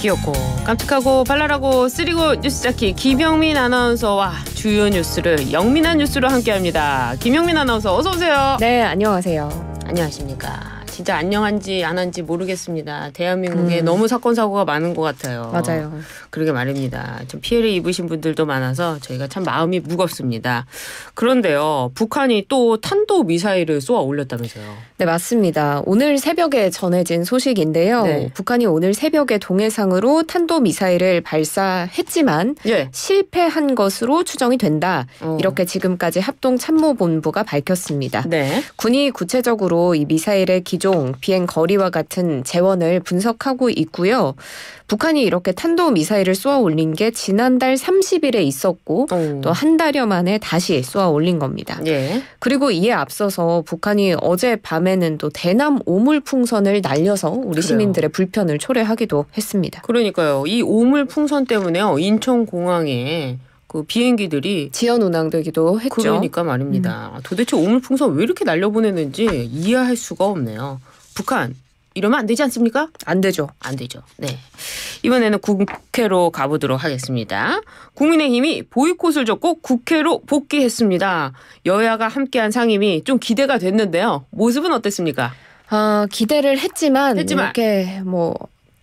귀엽고 깜찍하고 발랄하고 쓰리고 뉴스 잡기 김영민 아나운서와 주요 뉴스를 영민한 뉴스로 함께합니다. 김영민 아나운서 어서 오세요. 네 안녕하세요. 안녕하십니까. 진짜 안녕한지 안 한지 모르겠습니다. 대한민국에 음. 너무 사건 사고가 많은 것 같아요. 맞아요. 그러게 말입니다. 좀 피해를 입으신 분들도 많아서 저희가 참 마음이 무겁습니다. 그런데요, 북한이 또 탄도 미사일을 쏘아 올렸다면서요? 네, 맞습니다. 오늘 새벽에 전해진 소식인데요. 네. 북한이 오늘 새벽에 동해상으로 탄도 미사일을 발사했지만 예. 실패한 것으로 추정이 된다. 어. 이렇게 지금까지 합동 참모본부가 밝혔습니다. 네. 군이 구체적으로 이 미사일의 기존 활동, 비행 거리와 같은 재원을 분석하고 있고요. 북한이 이렇게 탄도 미사일을 쏘아 올린 게 지난달 30일에 있었고 어. 또한 달여 만에 다시 쏘아 올린 겁니다. 예. 그리고 이에 앞서서 북한이 어제 밤에는 또 대남 오물 풍선을 날려서 우리 그래요. 시민들의 불편을 초래하기도 했습니다. 그러니까요. 이 오물 풍선 때문에 인천 공항에 그 비행기들이 지연 운항되기도 했죠. 그러니까 말입니다. 음. 도대체 오물풍선 왜 이렇게 날려보내는지 이해할 수가 없네요. 북한 이러면 안 되지 않습니까? 안 되죠. 안 되죠. 네. 이번에는 국회로 가보도록 하겠습니다. 국민의힘이 보이콧을 접고 국회로 복귀했습니다. 여야가 함께한 상임이 좀 기대가 됐는데요. 모습은 어땠습니까? 어, 기대를 했지만, 했지만 이렇게 뭐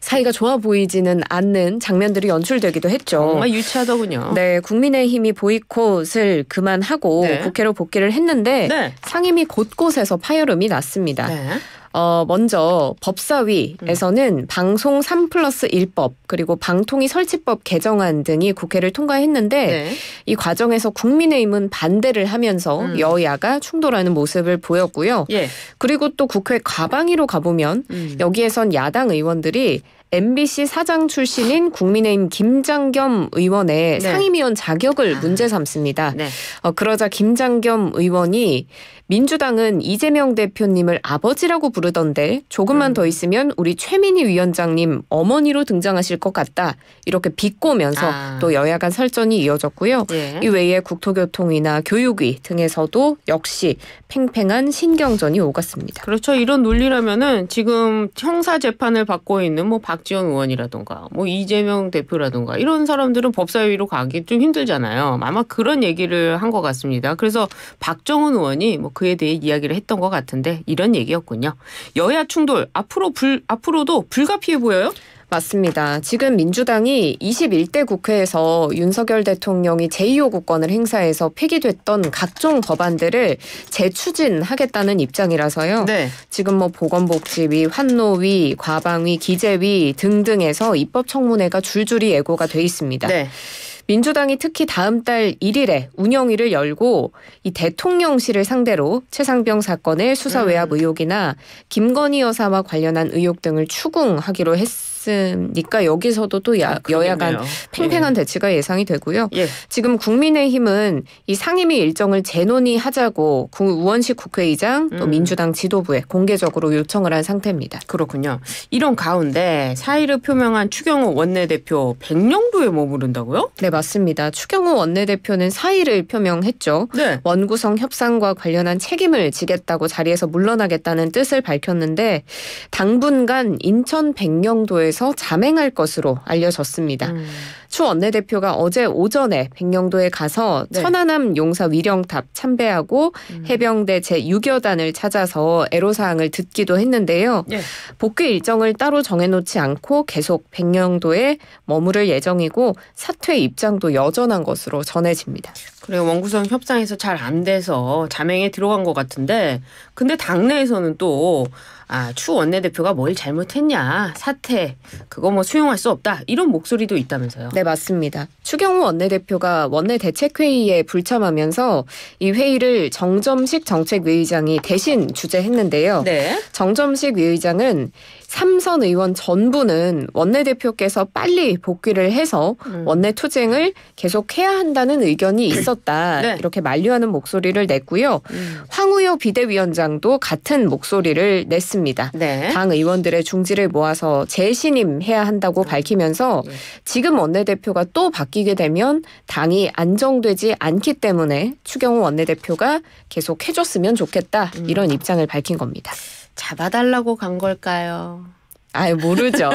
사이가 좋아 보이지는 않는 장면들이 연출되기도 했죠. 정말 유치하더군요. 네, 국민의힘이 보이콧을 그만하고 네. 국회로 복귀를 했는데 네. 상임위 곳곳에서 파열음이 났습니다. 네. 어, 먼저 법사위에서는 음. 방송 3 플러스 1법 그리고 방통위 설치법 개정안 등이 국회를 통과했는데 네. 이 과정에서 국민의힘은 반대를 하면서 음. 여야가 충돌하는 모습을 보였고요. 예. 그리고 또 국회 가방위로 가보면 음. 여기에선 야당 의원들이 MBC 사장 출신인 국민의힘 김장겸 의원의 네. 상임위원 자격을 아. 문제 삼습니다. 네. 어, 그러자 김장겸 의원이 민주당은 이재명 대표님을 아버지라고 부르던데 조금만 음. 더 있으면 우리 최민희 위원장님 어머니로 등장하실 것 같다. 이렇게 비꼬면서 아. 또 여야 간 설전이 이어졌고요. 네. 이 외에 국토교통이나 교육위 등에서도 역시 팽팽한 신경전이 오갔습니다. 그렇죠. 이런 논리라면은 지금 형사 재판을 받고 있는 뭐박 박지원 의원이라든가 뭐 이재명 대표라든가 이런 사람들은 법사위로 가기 좀 힘들잖아요. 아마 그런 얘기를 한 것 같습니다. 그래서 박정훈 의원이 뭐 그에 대해 이야기를 했던 것 같은데 이런 얘기였군요. 여야 충돌 앞으로 불 앞으로도 불가피해 보여요? 맞습니다. 지금 민주당이 21대 국회에서 윤석열 대통령이 제2호 국권을 행사해서 폐기됐던 각종 법안들을 재추진하겠다는 입장이라서요. 네. 지금 뭐 보건복지위, 환노위, 과방위, 기재위 등등에서 입법 청문회가 줄줄이 예고가 돼 있습니다. 네. 민주당이 특히 다음 달 1일에 운영위를 열고 이 대통령실을 상대로 최상병 사건의 수사 음. 외압 의혹이나 김건희 여사와 관련한 의혹 등을 추궁하기로 했습니다. 말씀이니까 여기서도 또 야, 아, 여야 간 예. 팽팽한 예. 대치가 예상이 되고요. 예. 지금 국민의힘은 이 상임위 일정을 재논의하자고 우원식 국회의장 또 음. 민주당 지도부에 공개적으로 요청을 한 상태입니다. 그렇군요. 이런 가운데 사의를 표명한 추경호 원내대표 백령도에 머무른다고요? 네 맞습니다. 추경호 원내대표는 사의를 표명했죠. 네. 원구성 협상과 관련한 책임을 지겠다고 자리에서 물러나겠다는 뜻을 밝혔는데 당분간 인천 백령도에서 대해서 자맹할 것으로 알려졌습니다. 음. 추 원내대표가 어제 오전에 백령도에 가서 네. 천안함 용사 위령탑 참배하고 음. 해병대 제6여단을 찾아서 애로사항을 듣기도 했는데요. 네. 복귀 일정을 따로 정해놓지 않고 계속 백령도에 머무를 예정이고 사퇴 입장도 여전한 것으로 전해집니다. 그래 원구성 협상에서 잘 안 돼서 자맹에 들어간 것 같은데 근데 당내에서는 또 아, 추 원내대표가 뭘 잘못했냐, 사퇴, 그거 뭐 수용할 수 없다, 이런 목소리도 있다면서요. 네, 맞습니다. 추경호 원내대표가 원내대책회의에 불참하면서 이 회의를 정점식 정책위의장이 대신 주재했는데요. 네. 정점식 위의장은 삼선 의원 전부는 원내대표께서 빨리 복귀를 해서 음. 원내 투쟁을 계속해야 한다는 의견이 있었다. 네. 이렇게 만류하는 목소리를 냈고요. 음. 황우여 비대위원장도 같은 목소리를 냈습니다. 했습니다. 네. 당 의원들의 중지를 모아서 재신임해야 한다고 음. 밝히면서 예. 지금 원내대표가 또 바뀌게 되면 당이 안정되지 않기 때문에 추경호 원내대표가 계속 해줬으면 좋겠다 이런 음. 입장을 밝힌 겁니다. 잡아달라고 간 걸까요? 아유 모르죠.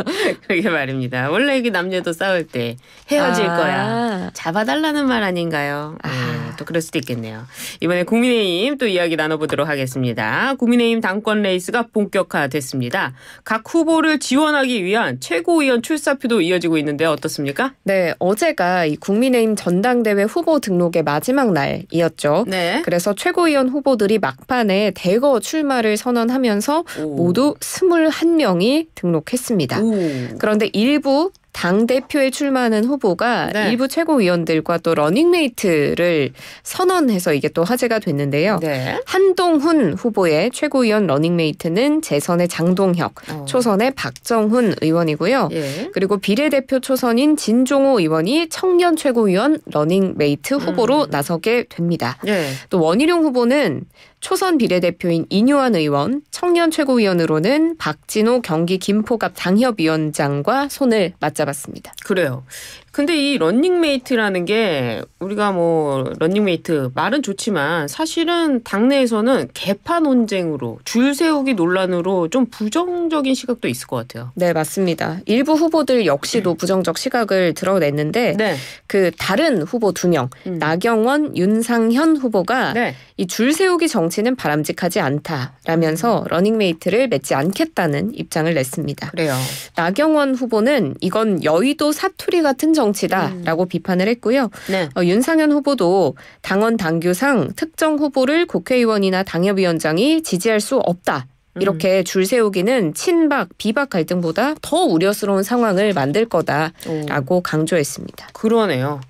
그게 말입니다. 원래 이게 남녀도 싸울 때 헤어질 아. 거야. 잡아달라는 말 아닌가요? 아. 음, 또 그럴 수도 있겠네요. 이번에 국민의힘 또 이야기 나눠보도록 하겠습니다. 국민의힘 당권 레이스가 본격화됐습니다. 각 후보를 지원하기 위한 최고위원 출사표도 이어지고 있는데 어떻습니까? 네, 어제가 이 국민의힘 전당대회 후보 등록의 마지막 날이었죠. 네. 그래서 최고위원 후보들이 막판에 대거 출마를 선언하면서 오. 모두 21명 명이 등록했습니다. 오. 그런데 일부 당 대표에 출마하는 후보가 네. 일부 최고위원들과 또 러닝메이트를 선언해서 이게 또 화제가 됐는데요. 네. 한동훈 후보의 최고위원 러닝메이트는 재선의 장동혁, 어. 초선의 박정훈 의원이고요. 예. 그리고 비례대표 초선인 진종호 의원이 청년 최고위원 러닝메이트 후보로 음. 나서게 됩니다. 예. 또 원희룡 후보는 초선 비례대표인 이뇨환 의원, 청년 최고위원으로는 박진호 경기 김포갑 당협위원장과 손을 맞잡았습니다. 그래요. 근데 이 런닝메이트라는 게 우리가 뭐 런닝메이트 말은 좋지만 사실은 당내에서는 개파 논쟁으로 줄 세우기 논란으로 좀 부정적인 시각도 있을 것 같아요. 네, 맞습니다. 일부 후보들 역시도 네. 부정적 시각을 드러냈는데 네. 그 다른 후보 두 명, 음. 나경원, 윤상현 후보가 네. 이줄 세우기 정치는 바람직하지 않다라면서 러닝메이트를 음. 맺지 않겠다는 입장을 냈습니다. 그래요. 나경원 후보는 이건 여의도 사투리 같은 정 정치다라고 음. 비판을 했고요. 네. 어, 윤상현 후보도 당원 당규상 특정 후보를 국회의원이나 당협위원장이 지지할 수 없다. 이렇게 음. 줄 세우기는 친박, 비박 갈등보다 더 우려스러운 상황을 만들 거다라고 오. 강조했습니다. 그러네요.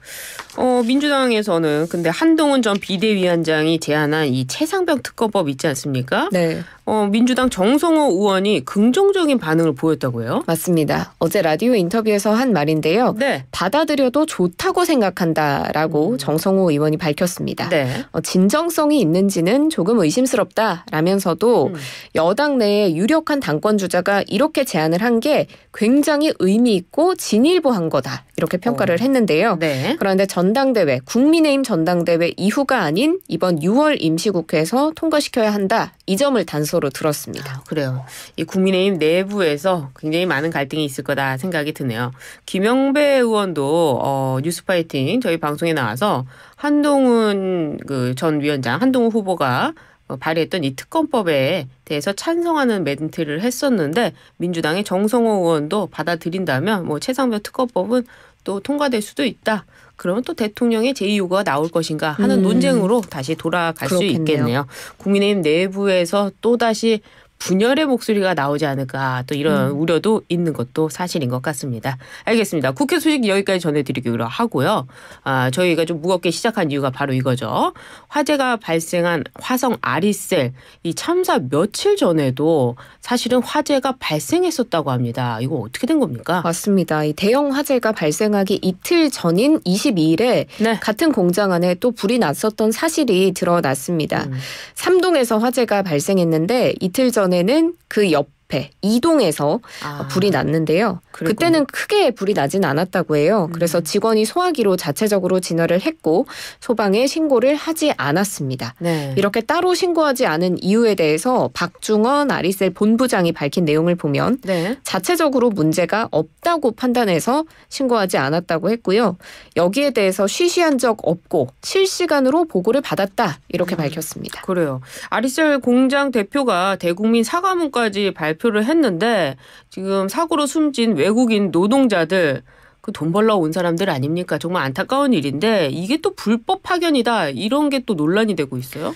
어, 민주당에서는 근데 한동훈 전 비대위원장이 제안한 이 최상병 특검법 있지 않습니까? 네. 어, 민주당 정성호 의원이 긍정적인 반응을 보였다고요? 맞습니다. 어제 라디오 인터뷰에서 한 말인데요. 네. 받아들여도 좋다고 생각한다라고 음. 정성호 의원이 밝혔습니다. 네. 어, 진정성이 있는지는 조금 의심스럽다라면서도 음. 여 여당 내에 유력한 당권 주자가 이렇게 제안을 한 게 굉장히 의미 있고 진일보한 거다 이렇게 평가를 어. 했는데요. 네. 그런데 전당대회 국민의힘 전당대회 이후가 아닌 이번 6월 임시국회에서 통과시켜야 한다 이 점을 단서로 들었습니다. 아, 그래요. 이 국민의힘 내부에서 굉장히 많은 갈등이 있을 거다 생각이 드네요. 김영배 의원도 어, 뉴스파이팅 저희 방송에 나와서 한동훈 그 전 위원장 한동훈 후보가 어, 발의했던 이 특검법에 대해서 찬성하는 멘트를 했었는데 민주당의 정성호 의원도 받아들인다면 뭐 최상병 특검법은 또 통과될 수도 있다. 그러면 또 대통령의 제의 요구가 나올 것인가 하는 음. 논쟁으로 다시 돌아갈 그렇겠네요. 수 있겠네요. 국민의힘 내부에서 또다시 분열의 목소리가 나오지 않을까 또 이런 음. 우려도 있는 것도 사실인 것 같습니다. 알겠습니다. 국회 소식 여기까지 전해드리기로 하고요. 아, 저희가 좀 무겁게 시작한 이유가 바로 이거죠. 화재가 발생한 화성 아리셀 이 참사 며칠 전에도 사실은 화재가 발생했었다고 합니다. 이거 어떻게 된 겁니까? 맞습니다. 이 대형 화재가 발생하기 이틀 전인 22일에 네. 같은 공장 안에 또 불이 났었던 사실이 드러났습니다. 음. 삼동에서 화재가 발생했는데 이틀 전 전에는 그옆 앞에 이동해서 아. 어, 불이 났는데요. 그리고. 그때는 크게 불이 나진 않았다고 해요. 음. 그래서 직원이 소화기로 자체적으로 진화를 했고 소방에 신고를 하지 않았습니다. 네. 이렇게 따로 신고하지 않은 이유에 대해서 박중원 아리셀 본부장이 밝힌 내용을 보면 네. 자체적으로 문제가 없다고 판단해서 신고하지 않았다고 했고요. 여기에 대해서 쉬쉬한 적 없고 실시간으로 보고를 받았다 이렇게 음. 밝혔습니다. 그래요. 아리셀 공장 대표가 대국민 사과문까지 발표. 발표를 했는데 지금 사고로 숨진 외국인 노동자들 그 돈 벌러 온 사람들 아닙니까? 정말 안타까운 일인데 이게 또 불법 파견이다 이런 게 또 논란이 되고 있어요.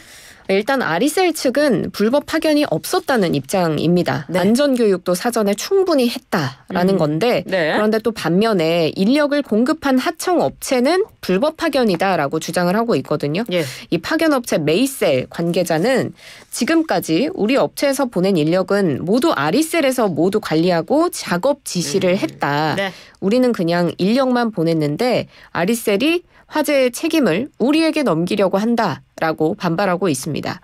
일단 아리셀 측은 불법 파견이 없었다는 입장입니다. 네. 안전 교육도 사전에 충분히 했다라는 음. 건데 네. 그런데 또 반면에 인력을 공급한 하청 업체는 불법 파견이다라고 주장을 하고 있거든요. 예. 이 파견 업체 메이셀 관계자는 지금까지 우리 업체에서 보낸 인력은 모두 아리셀에서 모두 관리하고 작업 지시를 음. 했다. 네. 우리는 그냥 인력만 보냈는데 아리셀이 화재의 책임을 우리에게 넘기려고 한다라고 반발하고 있습니다.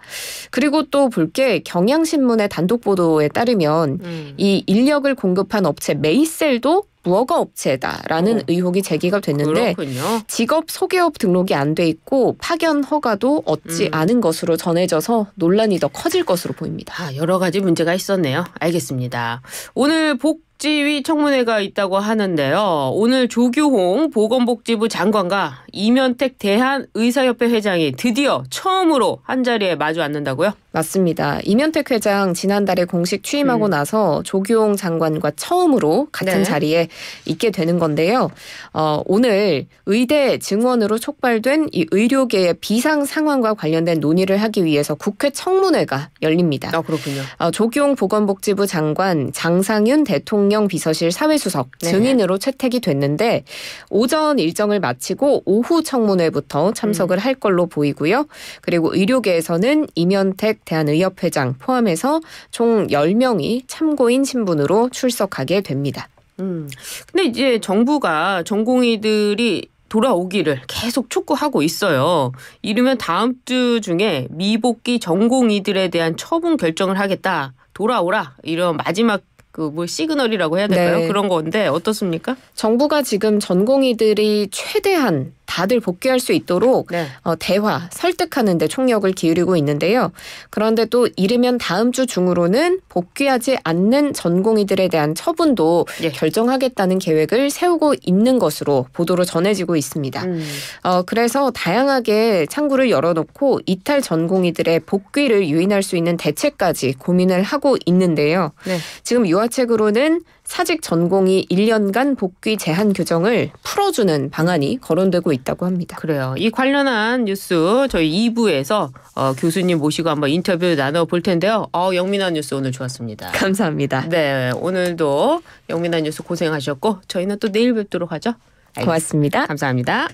그리고 또볼게 경향신문의 단독 보도에 따르면 음. 이 인력을 공급한 업체 메이셀도 무허가 업체다라는 오. 어. 의혹이 제기가 됐는데 그렇군요. 직업 소개업 등록이 안 돼 있고 파견 허가도 얻지 음. 않은 것으로 전해져서 논란이 더 커질 것으로 보입니다. 아, 여러 가지 문제가 있었네요. 알겠습니다. 오늘 복 복지위 청문회가 있다고 하는데요. 오늘 조규홍 보건복지부 장관과 이면택 대한의사협회 회장이 드디어 처음으로 한자리에 마주 앉는다고요? 맞습니다. 이면택 회장 지난달에 공식 취임하고 음. 나서 조규홍 장관과 처음으로 같은 네. 자리에 있게 되는 건데요. 어, 오늘 의대 증원으로 촉발된 이 의료계의 비상 상황과 관련된 논의를 하기 위해서 국회 청문회가 열립니다. 아 그렇군요. 어, 조규홍 보건복지부 장관 장상윤 대통령 정영 비서실 사회수석 네. 증인으로 채택이 됐는데 오전 일정을 마치고 오후 청문회부터 참석을 음. 할 걸로 보이고요. 그리고 의료계에서는 이면택 대한의협회장 포함해서 총 10명이 참고인 신분으로 출석하게 됩니다. 음. 근데 이제 정부가 전공의들이 돌아오기를 계속 촉구하고 있어요. 이르면 다음 주 중에 미복귀 전공의들에 대한 처분 결정을 하겠다. 돌아오라. 이런 마지막 그뭐 시그널이라고 해야 될까요? 네. 그런 건데 어떻습니까? 정부가 지금 전공의들이 최대한 다들 복귀할 수 있도록 네. 어, 대화, 설득하는 데 총력을 기울이고 있는데요. 그런데 또 이르면 다음 주 중으로는 복귀하지 않는 전공의들에 대한 처분도 예. 결정하겠다는 계획을 세우고 있는 것으로 보도로 전해지고 있습니다. 음. 어, 그래서 다양하게 창구를 열어놓고 이탈 전공의들의 복귀를 유인할 수 있는 대책까지 고민을 하고 있는데요. 네. 지금 유화책으로는 사직 전공이 1년간 복귀 제한 규정을 풀어주는 방안이 거론되고 있다고 합니다. 그래요. 이 관련한 뉴스 저희 2부에서 어, 교수님 모시고 한번 인터뷰 나눠볼 텐데요. 어, 영민아 뉴스 오늘 좋았습니다. 감사합니다. 네, 오늘도 영민아 뉴스 고생하셨고 저희는 또 내일 뵙도록 하죠. 알겠습니다. 고맙습니다. 감사합니다.